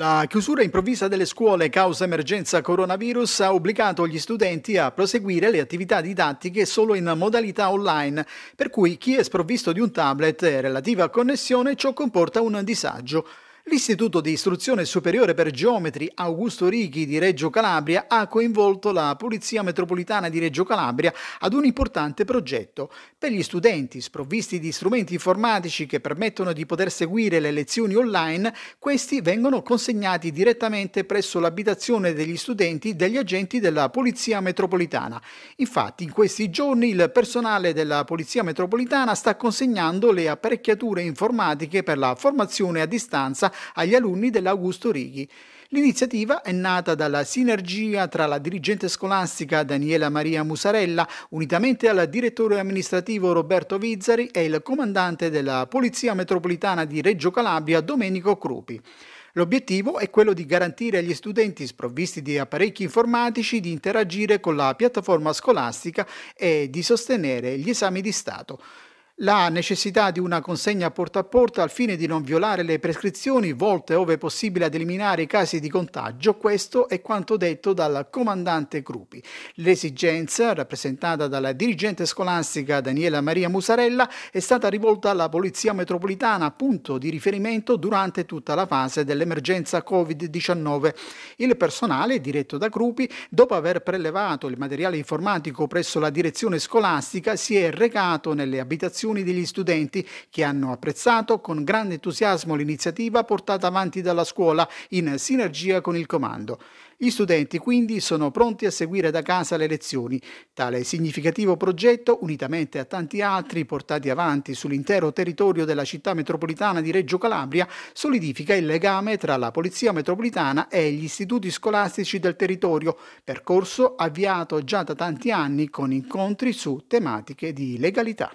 La chiusura improvvisa delle scuole causa emergenza coronavirus ha obbligato gli studenti a proseguire le attività didattiche solo in modalità online, per cui chi è sprovvisto di un tablet e relativa connessione ciò comporta un disagio. L'Istituto di Istruzione Superiore per Geometri Augusto Righi di Reggio Calabria ha coinvolto la Polizia Metropolitana di Reggio Calabria ad un importante progetto. Per gli studenti sprovvisti di strumenti informatici che permettono di poter seguire le lezioni online, questi vengono consegnati direttamente presso l'abitazione degli studenti degli agenti della Polizia Metropolitana. Infatti in questi giorni il personale della Polizia Metropolitana sta consegnando le apparecchiature informatiche per la formazione a distanza agli alunni dell'Augusto Righi. L'iniziativa è nata dalla sinergia tra la dirigente scolastica Daniela Maria Musarella, unitamente al direttore amministrativo Roberto Vizzari e il comandante della Polizia Metropolitana di Reggio Calabria Domenico Crupi. L'obiettivo è quello di garantire agli studenti sprovvisti di apparecchi informatici di interagire con la piattaforma scolastica e di sostenere gli esami di Stato la necessità di una consegna porta a porta al fine di non violare le prescrizioni volte ove possibile ad eliminare i casi di contagio, questo è quanto detto dal comandante Gruppi. L'esigenza, rappresentata dalla dirigente scolastica Daniela Maria Musarella, è stata rivolta alla Polizia Metropolitana, punto di riferimento durante tutta la fase dell'emergenza Covid-19. Il personale, diretto da Gruppi, dopo aver prelevato il materiale informatico presso la direzione scolastica, si è recato nelle abitazioni reazioni degli studenti che hanno apprezzato con grande entusiasmo l'iniziativa portata avanti dalla scuola in sinergia con il comando. Gli studenti quindi sono pronti a seguire da casa le lezioni. Tale significativo progetto, unitamente a tanti altri portati avanti sull'intero territorio della città metropolitana di Reggio Calabria, solidifica il legame tra la Polizia metropolitana e gli istituti scolastici del territorio, percorso avviato già da tanti anni con incontri su tematiche di legalità.